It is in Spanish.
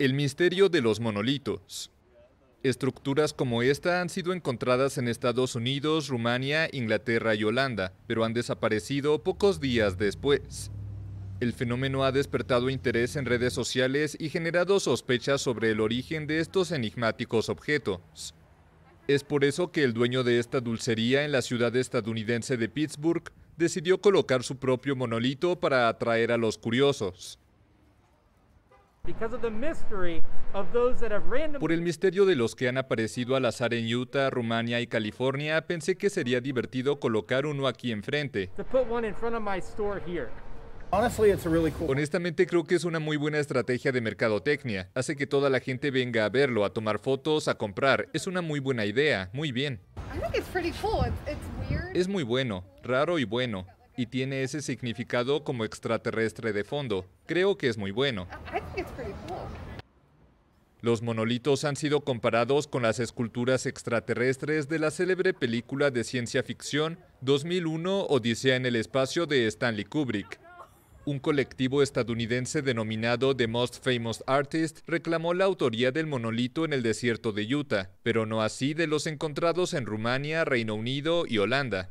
El misterio de los monolitos. Estructuras como esta han sido encontradas en Estados Unidos, Rumania, Inglaterra y Holanda, pero han desaparecido pocos días después. El fenómeno ha despertado interés en redes sociales y generado sospechas sobre el origen de estos enigmáticos objetos. Es por eso que el dueño de esta dulcería en la ciudad estadounidense de Pittsburgh decidió colocar su propio monolito para atraer a los curiosos. Por el misterio de los que han aparecido al azar en Utah, Rumania y California, pensé que sería divertido colocar uno aquí enfrente. Honestamente creo que es una muy buena estrategia de mercadotecnia. Hace que toda la gente venga a verlo, a tomar fotos, a comprar. Es una muy buena idea, muy bien. Es muy bueno, raro y bueno. Y tiene ese significado como extraterrestre de fondo. Creo que es muy bueno. Ah, los monolitos han sido comparados con las esculturas extraterrestres de la célebre película de ciencia ficción 2001 Odisea en el espacio de Stanley Kubrick. Un colectivo estadounidense denominado The Most Famous Artist reclamó la autoría del monolito en el desierto de Utah, pero no así de los encontrados en Rumania, Reino Unido y Holanda.